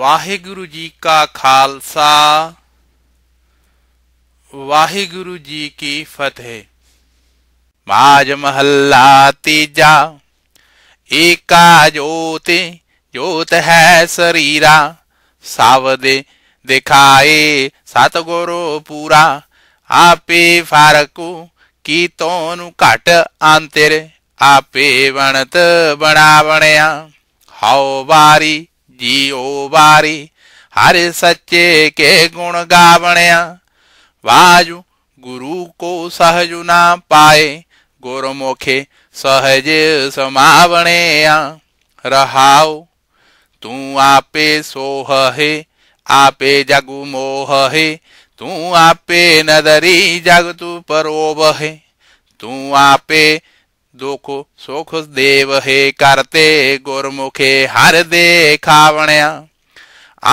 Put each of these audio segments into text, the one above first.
ਵਾਹਿਗੁਰੂ ਜੀ ਕਾ ਖਾਲਸਾ ਵਾਹਿਗੁਰੂ ਜੀ ਕੀ ਫਤਿਹ ਮਾਜ ਮਹੱਲਾ ਤੀਜਾ ਏਕਾ ਜੋਤ ਜੋਤ ਹੈ ਸਰੀਰਾ ਸਾਵਦੇ ਦਿਖਾਏ ਦਿਖਾਏ ਸਤਗੁਰੂ ਪੂਰਾ ਆਪੇ ਫਰਕੂ ਕੀ ਤੋਨੂੰ ਘਟ ਅੰਤਰ ਆਪੇ ਬਣਤ ਬਣਾਵਣਿਆ ਹਉ ਬਾਰੀ ਜੀਉ ਵਾਰੀ ਹਰ ਸੱਚੇ ਕੇ ਗੁਣ ਗਾਵਣਿਆ ਵਾਜੂ ਗੁਰੂ ਕੋ ਸਹਜ ਨਾ ਪਾਏ ਗੁਰਮੁਖੇ ਸਹਜ ਸਮਾਵਣਿਆ ਰਹਾਉ ਤੂੰ ਆਪੇ ਸੋਹ ਹੈ ਆਪੇ ਜਗੁ ਮੋਹ ਹੈ ਤੂੰ ਆਪੇ ਨਦਰੀ ਜਗ ਤੂ ਪਰੋਬ ਹੈ ਤੂੰ ਆਪੇ दोखो सुख देव हे करते गुरमुखे हर दे खावण्या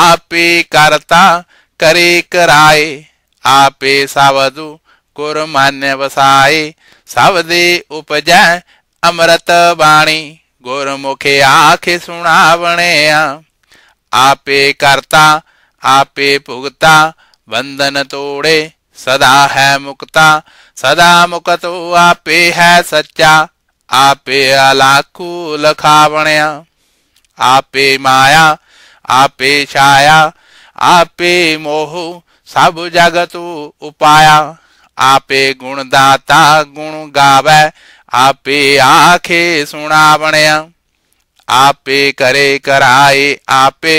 आपे करता करे कराए आपे सावधु गुर मान्य वसाए सावधे उपजै अमृत बाणी गुरमुखे आख सुनावणे आपे करता आपे भुगता बंधन तोड़े सदा है मुक्ता सदा मुकतो आपे है सच्चा ਆਪੇ ਅਲਾਖੂ ਲਖਾਵਣਿਆ ਆਪੇ ਮਾਇਆ ਆਪੇ ਛਾਇਆ ਆਪੇ ਮੋਹ ਸਭ ਜਗਤ ਉਪਾਇਆ ਆਪੇ ਗੁਣ ਦਾਤਾ ਗੁਣ ਗਾਵੇ ਆਪੇ ਆਖੇ ਸੁਣਾਵਣਿਆ ਆਪੇ ਕਰੇ ਕਰਾਏ ਆਪੇ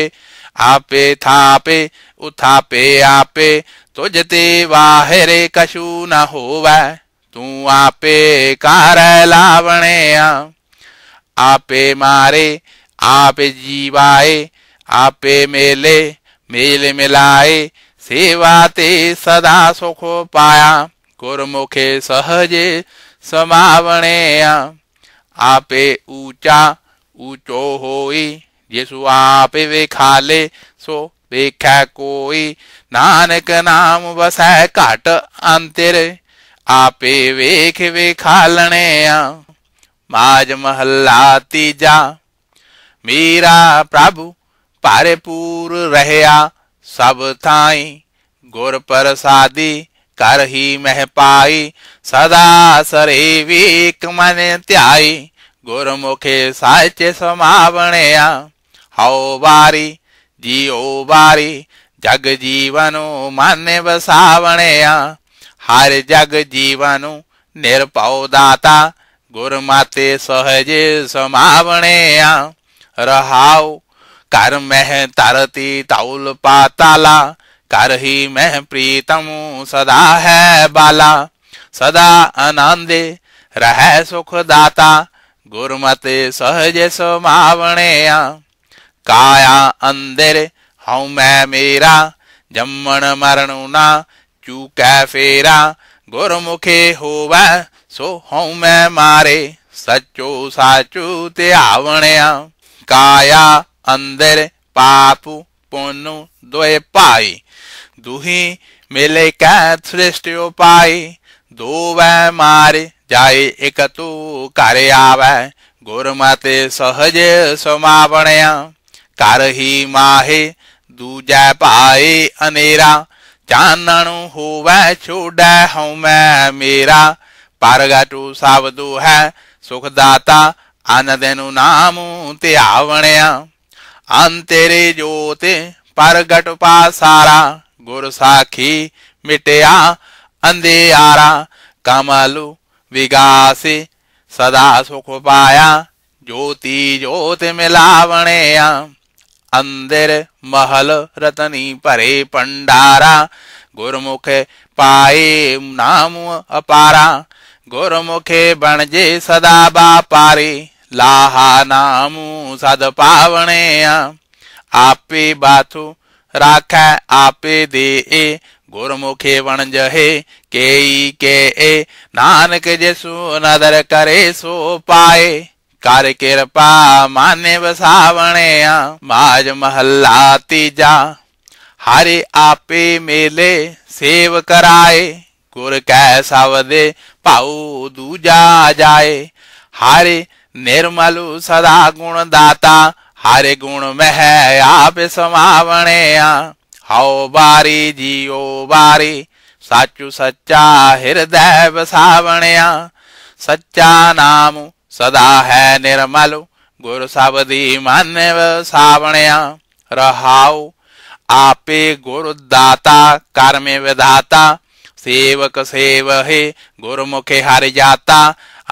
ਆਪੇ ਥਾਪੇ ਉਥਾਪੇ ਆਪੇ ਤੁਜ ਤੇ ਵਾਹਿਰੇ ਕਸ਼ੂ ਨ ਹੋਵੇ તું આપે કાર લાવણે આપે મારે આપે જીવાય આપે મેલે મેલ મિલાય સેવા તે સદા સુખો પાયા ગુરમુખે સહજે સમાવણે આપે ઊંચા ઊંચો હોય જેસુ આપે વેખાલે સો વેખ્યા કોઈ નાનક નામ વસાય ઘાટ અંતરે ਆਪੇ ਵੇਖ ਵੇਖਾਲਣੇ ਆ ਮਾਜ ਮਹੱਲਾ ਤੀਜਾ ਮੀਰਾ ਪ੍ਰਭੂ ਭਾਰਪੂਰ ਰਹਿਆ ਸਭ ਥਾਈ ਗੁਰ ਪ੍ਰਸਾਦੀ ਕਰਹੀ ਮਹਿ ਪਾਈ ਸਦਾ ਸਰੇ ਵੀਕ ਮਨ ਧਿਆਈ ਮੁਖੇ ਸਾਚੇ ਸਮਾਵਣਿਆ ਹਉ ਵਾਰੀ ਜੀਉ ਵਾਰੀ ਜਗ ਜੀਵਨੋ ਮਨ ਵਸਾਵਣਿਆ ਹਰ ਜਗ ਜੀਵਨ ਨਿਰਭਉ ਦਾਤਾ ਗੁਰ ਮਾਤੇ ਸਹਜੇ ਸਮਾਵਣੇ ਰਹਾਉ ਕਰ ਮਹਿ ਤਰਤੀ ਤਾਉਲ ਪਾਤਾਲਾ ਕਰਹੀ ਮਹਿ ਪ੍ਰੀਤਮ ਸਦਾ ਹੈ ਬਾਲਾ ਸਦਾ ਆਨੰਦੇ ਰਹੈ ਸੁਖ ਦਾਤਾ ਗੁਰਮਤਿ ਸਹਜ ਸਮਾਵਣਿਆ ਕਾਇਆ ਅੰਦਰ ਹਉ ਮੈਂ ਮੇਰਾ ਜੰਮਣ ਮਰਣੁ ਨਾ ਕੈ ਫੇਰਾ ਗੁਰਮੁਖੇ ਹੋਵੈ ਸੋ ਹਉ ਮੈਂ ਮਾਰੇ ਸਚੋ ਸਾਚੂ ਧਿਆਵਣਿਆ ਕਾਇਆ ਅੰਦਰ ਪਾਪ ਪੁੰਨੂ ਦੁਇ ਪਾਈ ਦੁਹੀ ਮਿਲੇ ਕੈ ਸ੍ਰਿਸ਼ਟਿ ਉਪਾਈ ਦੋਵੈ ਮਾਰੇ ਜਾਏ ਇਕ ਤੂ ਘਰ ਆਵੈ ਗੁਰਮਤੇ ਸਹਜ ਸਮਾਵਣਿਆ ਕਰਹੀ ਮਾਹੇ ਦੂਜੈ ਪਾਏ ਅਨੇਰਾ ਚਾਨਣ ਹੋਵੇ ਛੋੜੈ ਮੈਂ ਮੇਰਾ ਪਰਗਟੂ ਸਬਦੂ ਹੈ ਸੁਖ ਦਾਤਾ ਅਨਦੈਨੂ ਨਾਮੂ ਧਿਆਵਣਿਆ ਅੰਤੇਰੇ ਜੋਤ ਪ੍ਰਗਟ ਪਾਸਾਰਾ ਗੁਰ ਸਾਖੀ ਮਿਟਿਆ ਅੰਧਿਆਰਾ ਕਮਲੂ ਵਿਗਾਸੇ ਸਦਾ ਸੁਖ ਪਾਇਆ ਜੋਤੀ ਜੋਤ ਮਿਲਾਵਣਿਆ ਅੰਦਰ ਮਹਲ ਰਤਨੀ ਭਰੇ ਪੰਡਾਰਾ ਗੁਰਮੁਖੇ ਪਾਏ ਨਾਮ ਅਪਾਰਾ ਗੁਰਮੁਖੇ ਬਣਜੇ ਸਦਾ ਬਾਪਾਰੇ ਲਾਹਾ ਨਾਮ ਸਦ ਪਾਵਣਿਆ ਆਪੇ ਬਾਥੂ ਰਾਖੈ ਆਪੇ ਦੇ ਗੁਰਮੁਖੇ ਵਣ ਕੇਈ ਕੇ ਨਾਨਕ ਜਿਸੂ ਨਦਰ ਕਰੇ ਸੋ ਪਾਏ ਕਰ ਕਿਰਪਾ ਮਾਨੇ ਵਸਾਵਣਿਆ ਮਾਜ ਮਹੱਲਾ ਤੀਜਾ ਹਰੇ ਆਪੇ ਮੇਲੇ ਸੇਵ ਕਰਾਏ ਗੁਰ ਕੈ ਸਵਦੇ ਭਾਉ ਦੂਜਾ ਜਾਏ ਹਰੇ ਨਿਰਮਲੁ ਸਦਾ ਗੁਣ ਦਾਤਾ ਹਰੇ ਗੁਣ ਮਹਿ ਆਪੇ ਸਮਾਵਣਿਆ ਹਉ ਬਾਰੀ ਜੀਉ ਬਾਰੀ ਸਾਚੂ ਸੱਚਾ ਹਿਰਦੈ ਵਸਾਵਣਿਆ ਸੱਚਾ ਨਾਮੁ ਸਦਾ ਹੈ ਨਿਰਮਲ ਗੁਰ ਦੀ ਮਾਨਵ ਸਾਵਣਿਆ ਰਹਾਉ ਆਪੇ ਗੁਰ ਦਾਤਾ ਕਰਮੇ ਵਿਦਾਤਾ ਸੇਵਕ ਸੇਵਹਿ ਗੁਰਮੁਖੇ ਹਰਿ ਜਾਤਾ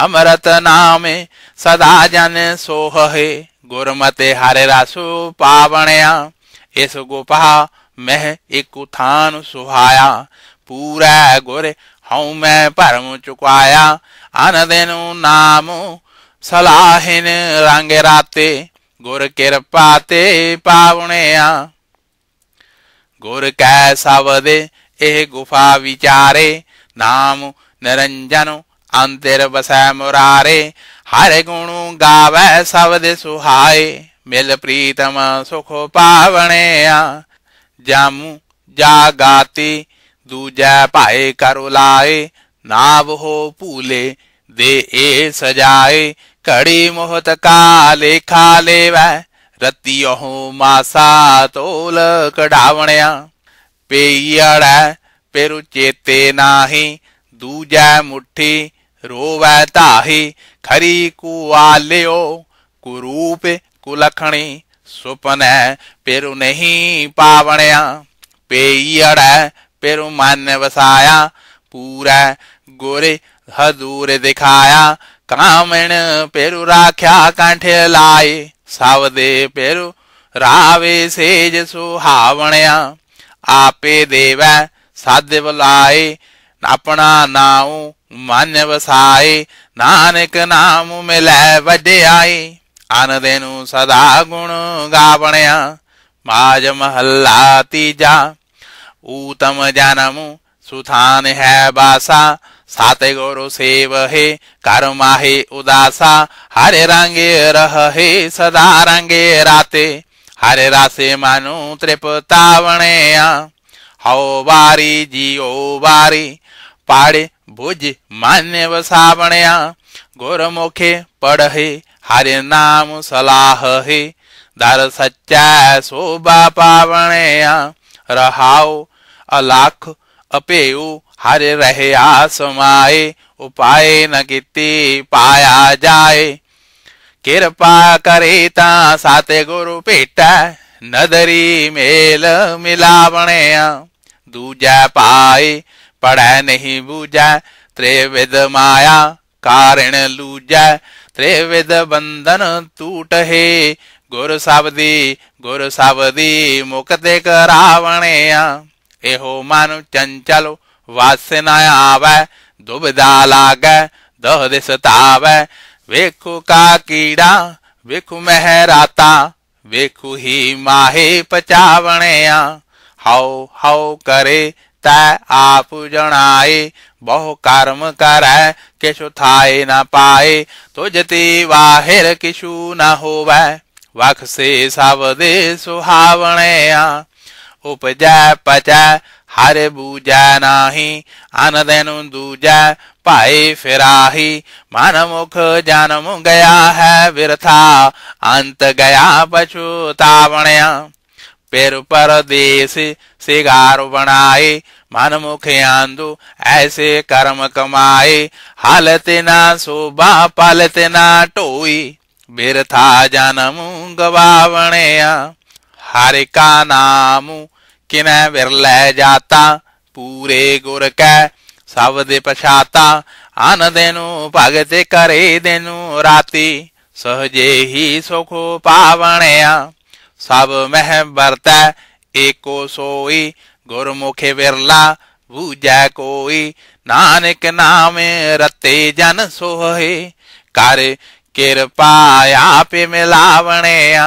ਅਮਰਤ ਨਾਮੇ ਸਦਾ ਜਨ ਸੋਹਹਿ ਗੁਰਮਤੇ ਹਰਿ ਰਸੁ ਪਾਵਣਿਆ ਇਸ ਗੋਪਾ ਮਹਿ ਇਕੁ ਥਾਨ ਸੁਹਾਇਆ ਪੂਰਾ ਗੁਰ ਹਉ ਮੈਂ ਭਰਮ ਚੁਕਾਇਆ ਅਨ ਦੇਨੂ ਨਾਮ ਸਲਾਹਿਨ ਰੰਗ ਰਾਤੇ ਗੁਰ ਕਿਰਪਾ ਤੇ ਪਾਵਣਿਆ ਗੁਰ ਕੈ ਸਬਦੇ ਇਹ ਗੁਫਾ ਵਿਚਾਰੇ ਨਾਮ ਨਰੰਜਨ ਅੰਦਰ ਬਸੈ ਮੁਰਾਰੇ ਹਰ ਗੁਣ ਗਾਵੇ ਸਬਦ ਸੁਹਾਏ ਮਿਲ ਪ੍ਰੀਤਮ ਸੁਖ ਪਾਵਣਿਆ ਜਾਮੂ ਜਾਗਾਤੀ ਦੂਜੈ ਭਾਏ ਕਰੁ ਲਾਏ ਨਾਵ ਹੋ ਭੂਲੇ ਦੇ ਏ ਸਜਾਏ कड़ी मोहत काले खा लेवाय રતિયો માસા તોલ કઢાવણ્યા પેયડે પેરુ ચેતે નાહી દૂજે મુઠ્ઠી રોવે તાહી ખરી કુવાલ્યો કુરૂપે કુલખણી સુપને પેરુ નહીં પાવણ્યા પેયડે પેરુ માન્ય વસાયા પૂરા ગોરે હદૂર દિખાયા કામણ પેરુ રાખ્યા કાંઠે લાય સાવદે પેરુ રાવે સેજ સુહાવણ્યા આપે દેવા સાધ્ય બોલાય આપણા નાઉ માન્ય વસાય નાનક નામ મેલે વડ્યાય આનદેનું સદા ગુણ ગાવણ્યા માજ મહલ્લા તીજા ઉતમ જનમ સુથાન હે બાસા ਸਾਤੇ ਸਤਿਗੁਰੂ ਸੇਵਹਿ ਕਰ ਮਾਹੇ ਉਦਾਸਾ ਹਰੇ ਰੰਗੇ ਰਹੇ ਸਦਾ ਰੰਗੇ ਰਾਤੇ ਹਰੇ ਰਾਸੇ ਮਨੁ ਤ੍ਰਿਪਤਾਵਣਿਆ ਹਉ ਵਾਰੀ ਜੀਉ ਵਾਰੀ ਪਾੜੇ ਬੁਝ ਮਾਨਿ ਵਸਾਵਣਿਆ ਗੁਰਮੁਖੇ ਪੜਹਿ ਹਰੇ ਨਾਮ ਸਲਾਹਹਿ ਦਰ ਸੱਚਾ ਸੋਭਾ ਪਾਵਣਿਆ ਰਹਾਉ ਅਲਖ ਅਪੇਉ ਹਰ ਰਹਿਆ ਸਮਾਏ ਉਪਾਏ ਨ ਕੀਤੀ ਪਾਇਆ ਜਾਏ ਕਿਰਪਾ ਕਰੇ ਤਾਂ ਸਾਤੇ ਗੁਰੂ ਭੇਟਾ ਨਦਰੀ ਮੇਲ ਮਿਲਾਵਣਿਆ ਦੂਜਾ ਪਾਏ ਪੜੈ ਨਹੀਂ ਬੂਜੈ ਤ੍ਰਿਵਿਦ ਮਾਇਆ ਕਾਰਣ ਲੂਜੈ ਤ੍ਰਿਵਿਦ ਬੰਧਨ ਟੂਟਹੇ ਗੁਰ ਸਬਦੀ ਗੁਰ ਸਬਦੀ ਮੁਕਤੇ ਕਰਾਵਣਿਆ ਇਹੋ ਮਨ ਚੰਚਲ ਵਾਸਨਾ ਆਵੈ ਦੁਬਿਧਾ ਲਾਗੈ ਦਹ ਦਿਸ ਤਾਵੈ ਵੇਖੂ ਕਾ ਕੀੜਾ ਵੇਖੂ ਮਹਿ ਰਾਤਾ ਵੇਖੂ ਹੀ ਮਾਹੇ ਪਚਾਵਣਿਆ ਹਉ ਹਉ ਕਰੇ ਤੈ ਆਪ ਜਣਾਏ ਬਹੁ ਕਰਮ ਕਰੈ ਕਿਛੁ ਥਾਏ ਨਾ ਪਾਏ ਤੁਜ ਤੇ ਵਾਹਿਰ ਕਿਛੂ ਨਾ ਹੋਵੈ ਵਖ ਸੇ ਸਭ ਦੇ ਸੁਹਾਵਣਿਆ ਉਪਜੈ ਪਚੈ ਹਰਿ ਬੂਜੈ ਨਾਹੀ ਅਨਦੈਨੁ ਦੂਜੈ ਭਾਏ ਫਿਰਾਹੀ ਮਨ ਮੁਖ ਜਨਮ ਗਿਆ ਹੈ ਵਿਰਥਾ ਅੰਤ ਗਿਆ ਪਛੂਤਾਵਣਿਆ ਪੇਰ ਪਰਦੇਸ ਸਿਗਾਰ ਬਣਾਏ ਮਨ ਮੁਖ ਆਂਦੂ ਐਸੇ ਕਰਮ ਕਮਾਏ ਹਾਲਤ ਨਾ ਸੋਭਾ ਪਲਤ ਨਾ ਢੋਈ ਬਿਰਥਾ ਜਨਮ ਗਵਾਵਣਿਆ ਹਰਿ ਕਾ ਨਾਮੂ ਕਿਨੈ ਵਿਰਲੈ ਜਾਤਾ ਪੂਰੇ ਗੁਰ ਕੈ ਸਭ ਦੇ ਪਛਾਤਾ ਆਨ ਦੇਨੂ ਭਗਤ ਕਰੇ ਦੇਨੂ ਰਾਤੀ ਸਹਜੇ ਹੀ ਸੁਖੋ ਪਾਵਣਿਆ ਸਭ ਮਹਿ ਵਰਤੈ ਏਕੋ ਸੋਈ ਗੁਰਮੁਖੇ ਵਿਰਲਾ ਬੂਝੈ ਕੋਈ ਨਾਨਕ ਨਾਮੇ ਰਤੇ ਜਨ ਸੋਹੇ ਕਰ ਕਿਰਪਾ ਆਪੇ ਮਿਲਾਵਣਿਆ